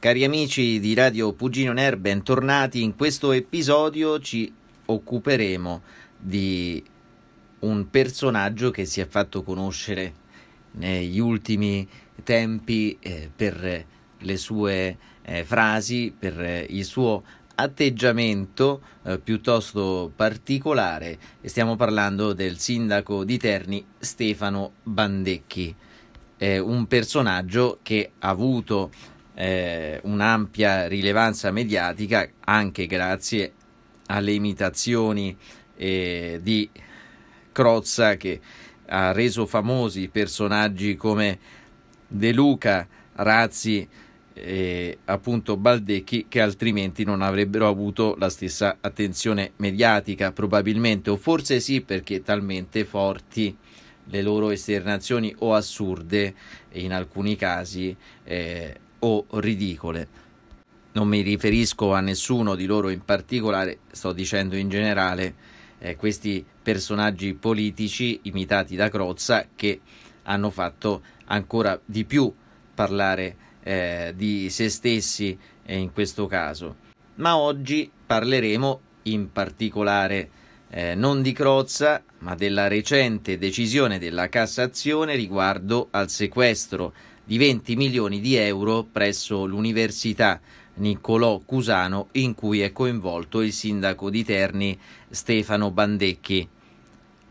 Cari amici di Radio Pugino Ner, bentornati. In questo episodio ci occuperemo di un personaggio che si è fatto conoscere negli ultimi tempi eh, per le sue eh, frasi, per il suo atteggiamento eh, piuttosto particolare. Stiamo parlando del sindaco di Terni Stefano Bandecchi, un personaggio che ha avuto eh, un'ampia rilevanza mediatica anche grazie alle imitazioni eh, di Crozza che ha reso famosi personaggi come De Luca, Razzi e appunto Baldecchi che altrimenti non avrebbero avuto la stessa attenzione mediatica probabilmente o forse sì perché talmente forti le loro esternazioni o assurde in alcuni casi eh, o ridicole. Non mi riferisco a nessuno di loro in particolare, sto dicendo in generale eh, questi personaggi politici imitati da Crozza che hanno fatto ancora di più parlare eh, di se stessi eh, in questo caso. Ma oggi parleremo in particolare eh, non di Crozza, ma della recente decisione della Cassazione riguardo al sequestro di 20 milioni di euro presso l'Università Niccolò Cusano in cui è coinvolto il sindaco di Terni Stefano Bandecchi.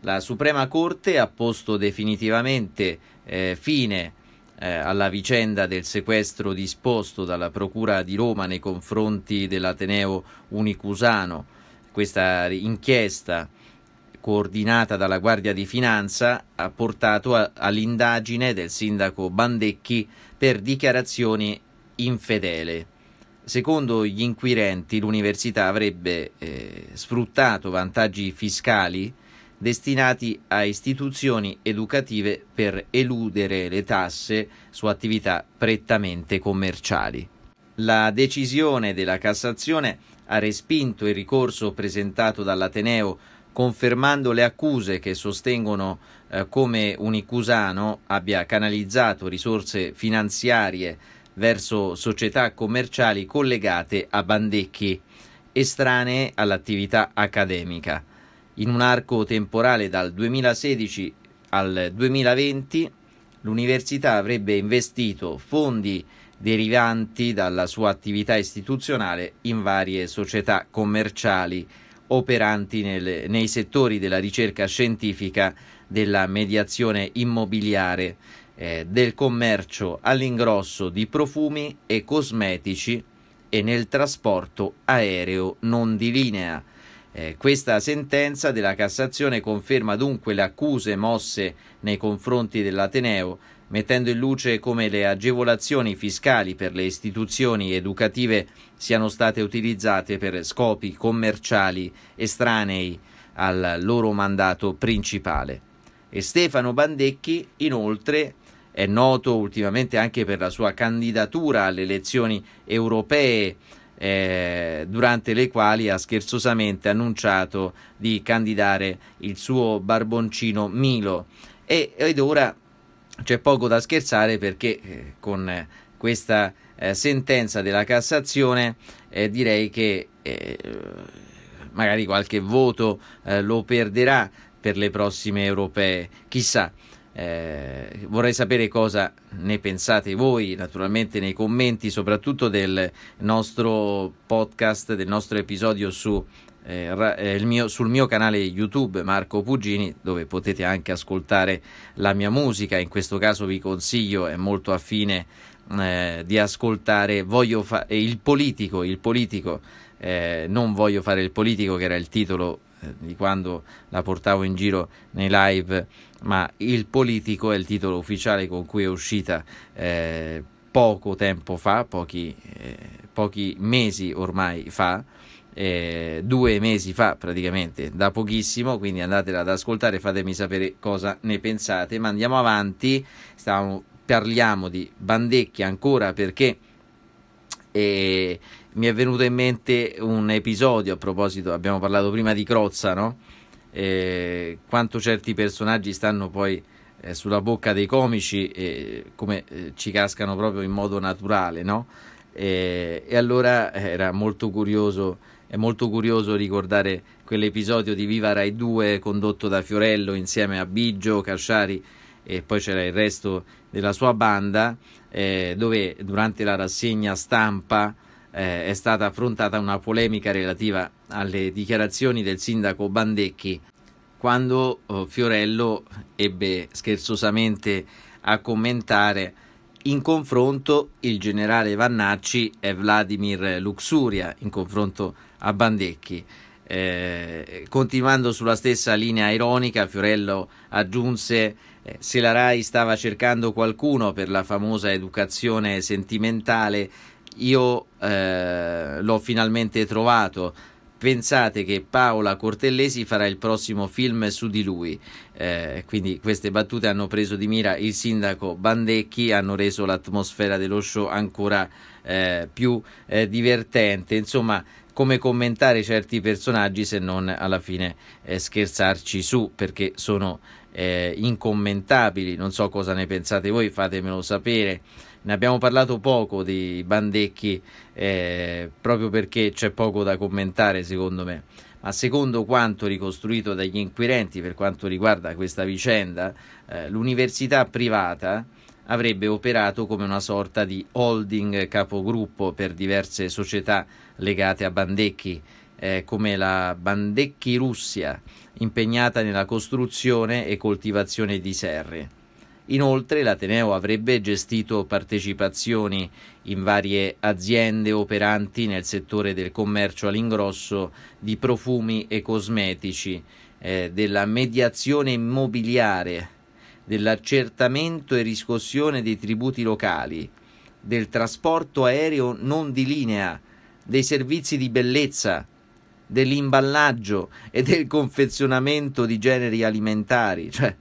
La Suprema Corte ha posto definitivamente eh, fine eh, alla vicenda del sequestro disposto dalla Procura di Roma nei confronti dell'Ateneo Unicusano. Questa inchiesta coordinata dalla Guardia di Finanza, ha portato a, all'indagine del sindaco Bandecchi per dichiarazioni infedele. Secondo gli inquirenti l'università avrebbe eh, sfruttato vantaggi fiscali destinati a istituzioni educative per eludere le tasse su attività prettamente commerciali. La decisione della Cassazione ha respinto il ricorso presentato dall'Ateneo confermando le accuse che sostengono eh, come Unicusano abbia canalizzato risorse finanziarie verso società commerciali collegate a bandecchi estranee all'attività accademica. In un arco temporale dal 2016 al 2020 l'università avrebbe investito fondi derivanti dalla sua attività istituzionale in varie società commerciali operanti nel, nei settori della ricerca scientifica, della mediazione immobiliare, eh, del commercio all'ingrosso di profumi e cosmetici e nel trasporto aereo non di linea. Eh, questa sentenza della Cassazione conferma dunque le accuse mosse nei confronti dell'Ateneo, mettendo in luce come le agevolazioni fiscali per le istituzioni educative siano state utilizzate per scopi commerciali estranei al loro mandato principale. E Stefano Bandecchi, inoltre, è noto ultimamente anche per la sua candidatura alle elezioni europee eh, durante le quali ha scherzosamente annunciato di candidare il suo barboncino Milo. E, ed ora c'è poco da scherzare perché eh, con questa eh, sentenza della Cassazione eh, direi che eh, magari qualche voto eh, lo perderà per le prossime europee, chissà. Eh, vorrei sapere cosa ne pensate voi, naturalmente nei commenti, soprattutto del nostro podcast, del nostro episodio su, eh, eh mio, sul mio canale YouTube Marco Pugini, dove potete anche ascoltare la mia musica. In questo caso vi consiglio, è molto affine eh, di ascoltare Voglio fa- eh, il politico, il politico. Eh, non voglio fare il politico, che era il titolo eh, di quando la portavo in giro nei live, ma Il politico è il titolo ufficiale con cui è uscita eh, poco tempo fa, pochi, eh, pochi mesi ormai fa. Eh, due mesi fa praticamente, da pochissimo, quindi andatela ad ascoltare, fatemi sapere cosa ne pensate, ma andiamo avanti, Stavamo, parliamo di Bandecchia ancora perché e mi è venuto in mente un episodio a proposito, abbiamo parlato prima di Crozza, no? E quanto certi personaggi stanno poi eh, sulla bocca dei comici e come eh, ci cascano proprio in modo naturale, no? E, e allora eh, era molto curioso, è molto curioso ricordare quell'episodio di Viva Rai 2 condotto da Fiorello insieme a Biggio, Casciari e poi c'era il resto della sua banda eh, dove durante la rassegna stampa eh, è stata affrontata una polemica relativa alle dichiarazioni del sindaco Bandecchi quando oh, Fiorello ebbe scherzosamente a commentare in confronto il generale Vannacci e Vladimir Luxuria in confronto a Bandecchi. Eh, continuando sulla stessa linea ironica, Fiorello aggiunse eh, se la RAI stava cercando qualcuno per la famosa educazione sentimentale, io eh, l'ho finalmente trovato. Pensate che Paola Cortellesi farà il prossimo film su di lui. Eh, quindi queste battute hanno preso di mira il sindaco Bandecchi, hanno reso l'atmosfera dello show ancora eh, più eh, divertente. Insomma, come commentare certi personaggi se non alla fine eh, scherzarci su perché sono eh, incommentabili, non so cosa ne pensate voi, fatemelo sapere. Ne abbiamo parlato poco di Bandecchi eh, proprio perché c'è poco da commentare secondo me, ma secondo quanto ricostruito dagli inquirenti per quanto riguarda questa vicenda, eh, l'università privata avrebbe operato come una sorta di holding capogruppo per diverse società legate a Bandecchi eh, come la Bandecchi Russia, impegnata nella costruzione e coltivazione di serre. Inoltre l'Ateneo avrebbe gestito partecipazioni in varie aziende operanti nel settore del commercio all'ingrosso di profumi e cosmetici, eh, della mediazione immobiliare, dell'accertamento e riscossione dei tributi locali, del trasporto aereo non di linea, dei servizi di bellezza, dell'imballaggio e del confezionamento di generi alimentari, cioè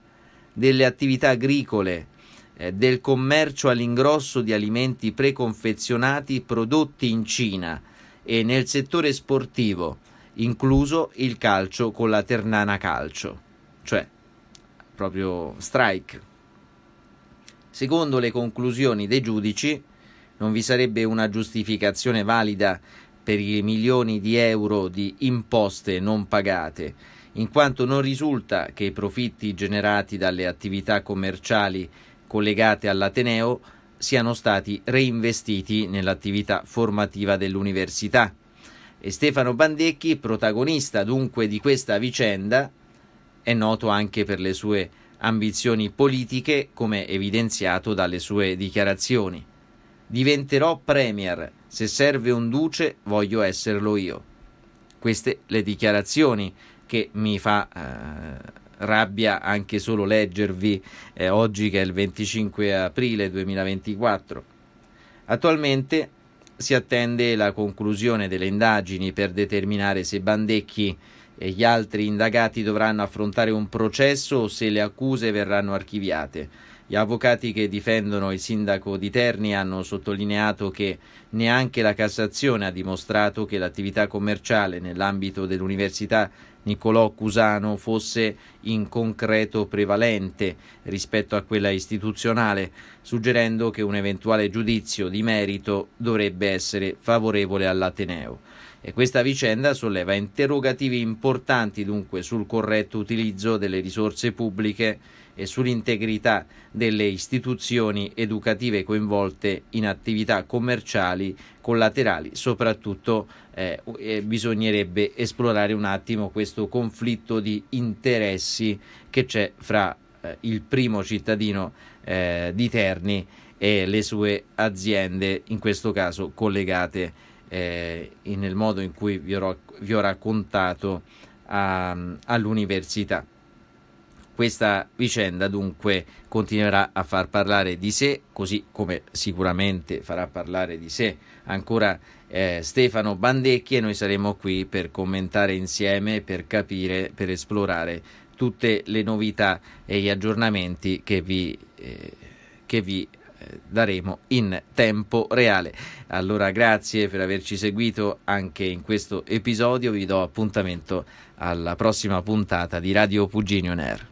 delle attività agricole, eh, del commercio all'ingrosso di alimenti preconfezionati prodotti in Cina e nel settore sportivo, incluso il calcio con la Ternana Calcio, cioè proprio strike. Secondo le conclusioni dei giudici, non vi sarebbe una giustificazione valida per i milioni di euro di imposte non pagate, in quanto non risulta che i profitti generati dalle attività commerciali collegate all'Ateneo siano stati reinvestiti nell'attività formativa dell'università. E Stefano Bandecchi, protagonista dunque di questa vicenda, è noto anche per le sue ambizioni politiche, come evidenziato dalle sue dichiarazioni. Diventerò premier, se serve un duce, voglio esserlo io. Queste le dichiarazioni che mi fa eh, rabbia anche solo leggervi eh, oggi che è il 25 aprile 2024. Attualmente si attende la conclusione delle indagini per determinare se Bandecchi e gli altri indagati dovranno affrontare un processo o se le accuse verranno archiviate. Gli avvocati che difendono il sindaco di Terni hanno sottolineato che neanche la Cassazione ha dimostrato che l'attività commerciale nell'ambito dell'Università Niccolò Cusano fosse in concreto prevalente rispetto a quella istituzionale, suggerendo che un eventuale giudizio di merito dovrebbe essere favorevole all'Ateneo. E questa vicenda solleva interrogativi importanti dunque sul corretto utilizzo delle risorse pubbliche e sull'integrità delle istituzioni educative coinvolte in attività commerciali collaterali, soprattutto eh, eh, bisognerebbe esplorare un attimo questo conflitto di interessi che c'è fra eh, il primo cittadino eh, di Terni e le sue aziende, in questo caso collegate eh, nel modo in cui vi ho, vi ho raccontato all'università. Questa vicenda dunque continuerà a far parlare di sé, così come sicuramente farà parlare di sé ancora eh, Stefano Bandecchi e noi saremo qui per commentare insieme, per capire, per esplorare tutte le novità e gli aggiornamenti che vi, eh, che vi eh, daremo in tempo reale. Allora grazie per averci seguito anche in questo episodio, vi do appuntamento alla prossima puntata di Radio Puginio Nair.